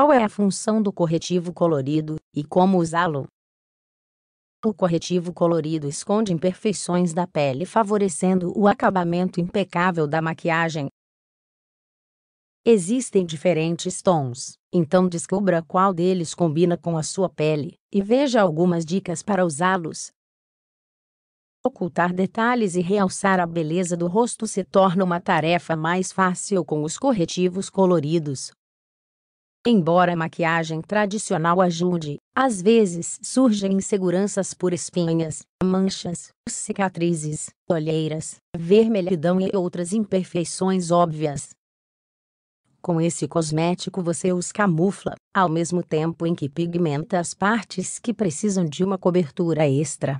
Qual é a função do corretivo colorido e como usá-lo? O corretivo colorido esconde imperfeições da pele, favorecendo o acabamento impecável da maquiagem. Existem diferentes tons, então descubra qual deles combina com a sua pele e veja algumas dicas para usá-los. Ocultar detalhes e realçar a beleza do rosto se torna uma tarefa mais fácil com os corretivos coloridos. Embora a maquiagem tradicional ajude, às vezes surgem inseguranças por espinhas, manchas, cicatrizes, olheiras, vermelhidão e outras imperfeições óbvias. Com esse cosmético você os camufla, ao mesmo tempo em que pigmenta as partes que precisam de uma cobertura extra.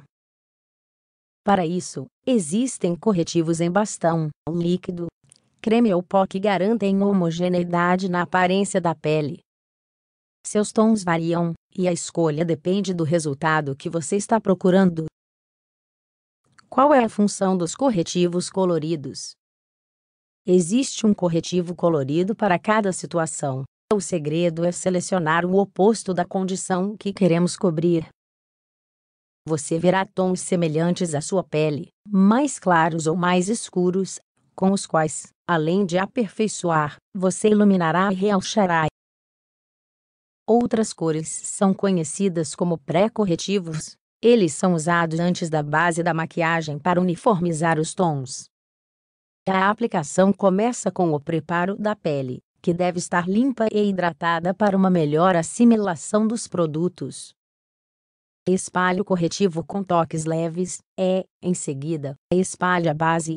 Para isso, existem corretivos em bastão, líquido, creme ou pó que garantem homogeneidade na aparência da pele. Seus tons variam, e a escolha depende do resultado que você está procurando. Qual é a função dos corretivos coloridos? Existe um corretivo colorido para cada situação. O segredo é selecionar o oposto da condição que queremos cobrir. Você verá tons semelhantes à sua pele, mais claros ou mais escuros, com os quais além de aperfeiçoar, você iluminará e realçará. Outras cores são conhecidas como pré-corretivos. Eles são usados antes da base da maquiagem para uniformizar os tons. A aplicação começa com o preparo da pele, que deve estar limpa e hidratada para uma melhor assimilação dos produtos. Espalhe o corretivo com toques leves, é, em seguida, espalhe a base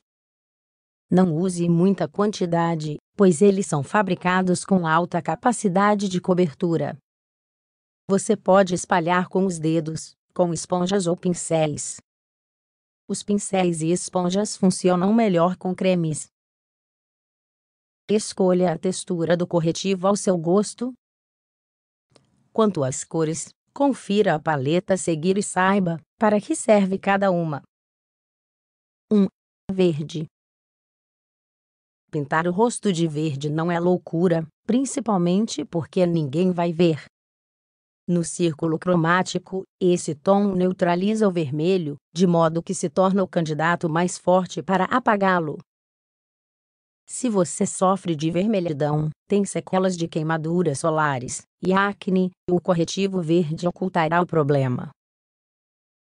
não use muita quantidade, pois eles são fabricados com alta capacidade de cobertura. Você pode espalhar com os dedos, com esponjas ou pincéis. Os pincéis e esponjas funcionam melhor com cremes. Escolha a textura do corretivo ao seu gosto. Quanto às cores, confira a paleta a seguir e saiba para que serve cada uma. 1. Um, verde Pintar o rosto de verde não é loucura, principalmente porque ninguém vai ver. No círculo cromático, esse tom neutraliza o vermelho, de modo que se torna o candidato mais forte para apagá-lo. Se você sofre de vermelhidão, tem sequelas de queimaduras solares e acne, o corretivo verde ocultará o problema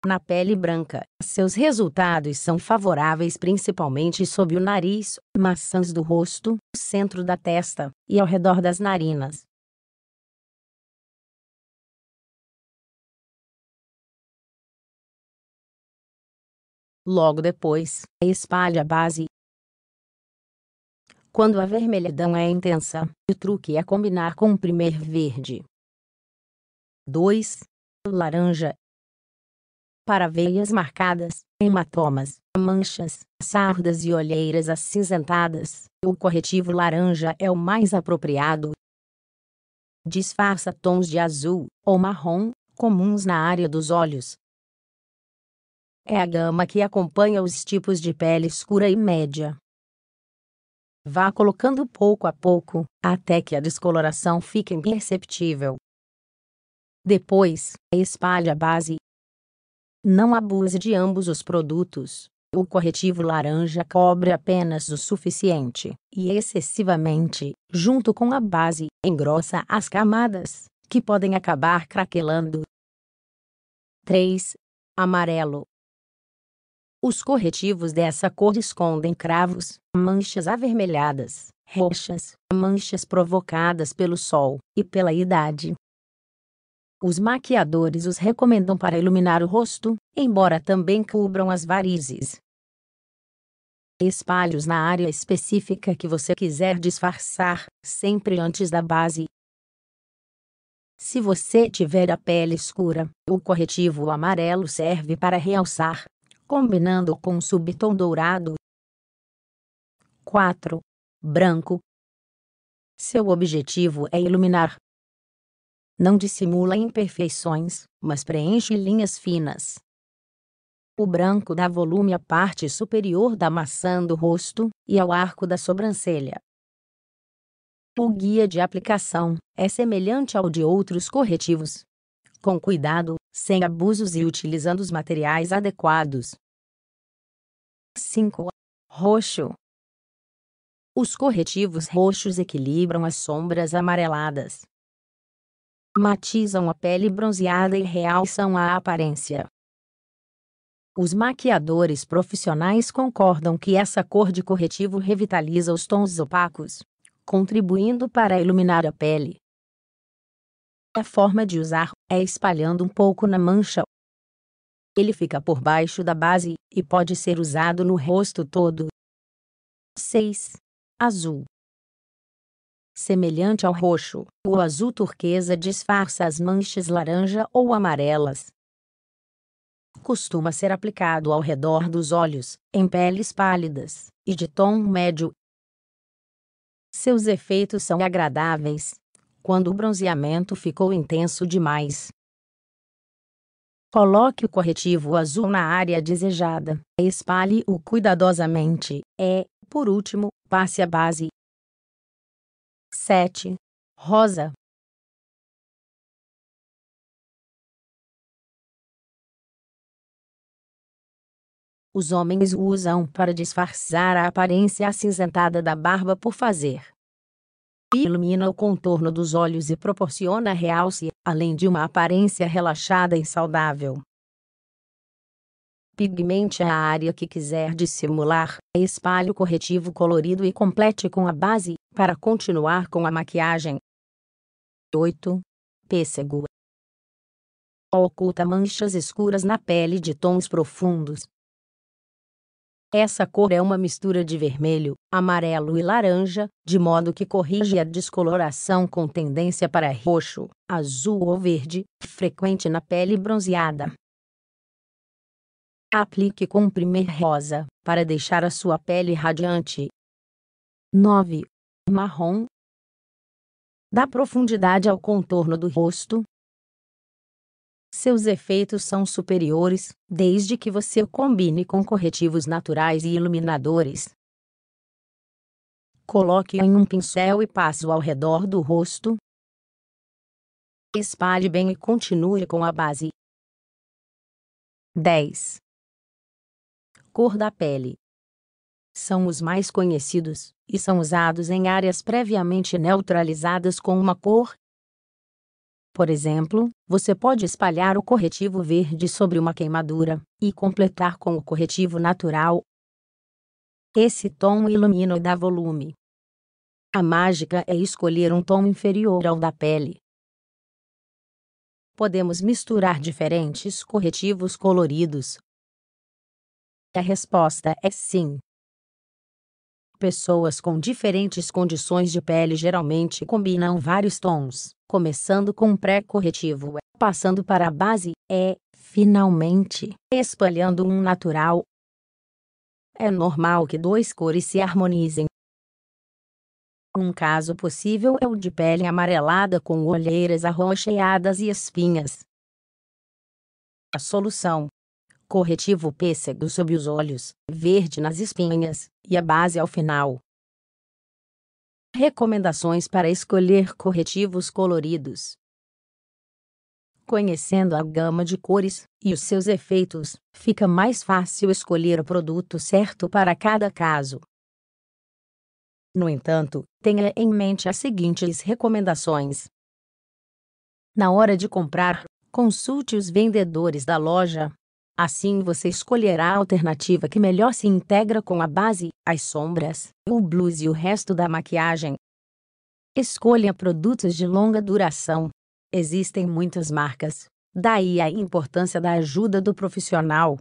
na pele branca. Seus resultados são favoráveis principalmente sob o nariz, maçãs do rosto, centro da testa e ao redor das narinas. Logo depois, espalhe a base. Quando a vermelhidão é intensa, o truque é combinar com o primeiro verde. 2. Laranja para veias marcadas, hematomas, manchas, sardas e olheiras acinzentadas, o corretivo laranja é o mais apropriado. Disfarça tons de azul ou marrom, comuns na área dos olhos. É a gama que acompanha os tipos de pele escura e média. Vá colocando pouco a pouco, até que a descoloração fique imperceptível. Depois, espalhe a base não abuse de ambos os produtos. O corretivo laranja cobre apenas o suficiente, e excessivamente, junto com a base, engrossa as camadas, que podem acabar craquelando. 3. Amarelo. Os corretivos dessa cor escondem cravos, manchas avermelhadas, roxas, manchas provocadas pelo sol e pela idade, os maquiadores os recomendam para iluminar o rosto, embora também cubram as varizes. Espalhe-os na área específica que você quiser disfarçar, sempre antes da base. Se você tiver a pele escura, o corretivo amarelo serve para realçar, combinando com um subtom dourado. 4. Branco. Seu objetivo é iluminar, não dissimula imperfeições, mas preenche linhas finas. O branco dá volume à parte superior da maçã do rosto e ao arco da sobrancelha. O guia de aplicação é semelhante ao de outros corretivos. Com cuidado, sem abusos e utilizando os materiais adequados. 5. Roxo. Os corretivos roxos equilibram as sombras amareladas, matizam a pele bronzeada e realçam a aparência. Os maquiadores profissionais concordam que essa cor de corretivo revitaliza os tons opacos, contribuindo para iluminar a pele. A forma de usar é espalhando um pouco na mancha. Ele fica por baixo da base e pode ser usado no rosto todo. 6. Azul semelhante ao roxo, o azul turquesa disfarça as manchas laranja ou amarelas. Costuma ser aplicado ao redor dos olhos, em peles pálidas e de tom médio. Seus efeitos são agradáveis quando o bronzeamento ficou intenso demais. Coloque o corretivo azul na área desejada, espalhe-o cuidadosamente, e, por último, passe a base sete Rosa Os homens o usam para disfarçar a aparência acinzentada da barba por fazer. Ilumina o contorno dos olhos e proporciona realce, além de uma aparência relaxada e saudável. Pigmente a área que quiser dissimular, espalhe o corretivo colorido e complete com a base, para continuar com a maquiagem. 8. Pêssego oculta manchas escuras na pele de tons profundos. Essa cor é uma mistura de vermelho, amarelo e laranja, de modo que corrige a descoloração com tendência para roxo, azul ou verde, frequente na pele bronzeada. Aplique com um primer rosa, para deixar a sua pele radiante. 9. Marrom. Dá profundidade ao contorno do rosto. Seus efeitos são superiores, desde que você o combine com corretivos naturais e iluminadores. Coloque em um pincel e passe ao redor do rosto. Espalhe bem e continue com a base. 10 cor da pele. São os mais conhecidos, e são usados em áreas previamente neutralizadas com uma cor. Por exemplo, você pode espalhar o corretivo verde sobre uma queimadura e completar com o corretivo natural. Esse tom ilumina e dá volume. A mágica é escolher um tom inferior ao da pele podemos misturar diferentes corretivos coloridos a resposta é sim. Pessoas com diferentes condições de pele geralmente combinam vários tons, começando com um pré-corretivo, passando para a base, e, finalmente, espalhando um natural. É normal que duas cores se harmonizem. Um caso possível é o de pele amarelada com olheiras arroxeadas e espinhas. A solução corretivo pêssego sob os olhos, verde nas espinhas, e a base ao final. Recomendações para escolher corretivos coloridos. Conhecendo a gama de cores e os seus efeitos, fica mais fácil escolher o produto certo para cada caso. No entanto, tenha em mente as seguintes recomendações. Na hora de comprar, consulte os vendedores da loja Assim você escolherá a alternativa que melhor se integra com a base, as sombras, o blues e o resto da maquiagem. Escolha produtos de longa duração. Existem muitas marcas, daí a importância da ajuda do profissional.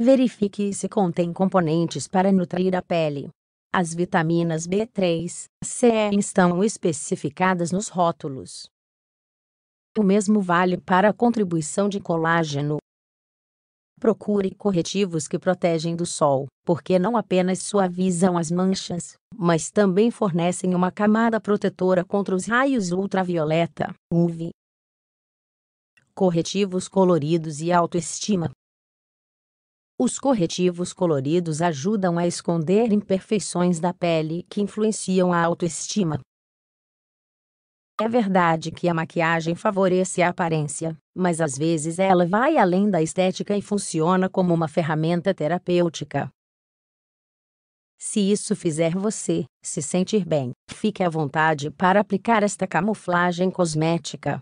Verifique se contém componentes para nutrir a pele. As vitaminas B3, C estão especificadas nos rótulos. O mesmo vale para a contribuição de colágeno, Procure corretivos que protegem do sol, porque não apenas suavizam as manchas, mas também fornecem uma camada protetora contra os raios ultravioleta, UV. Corretivos coloridos e autoestima. Os corretivos coloridos ajudam a esconder imperfeições da pele que influenciam a autoestima. É verdade que a maquiagem favorece a aparência, mas às vezes ela vai além da estética e funciona como uma ferramenta terapêutica. Se isso fizer você se sentir bem, fique à vontade para aplicar esta camuflagem cosmética.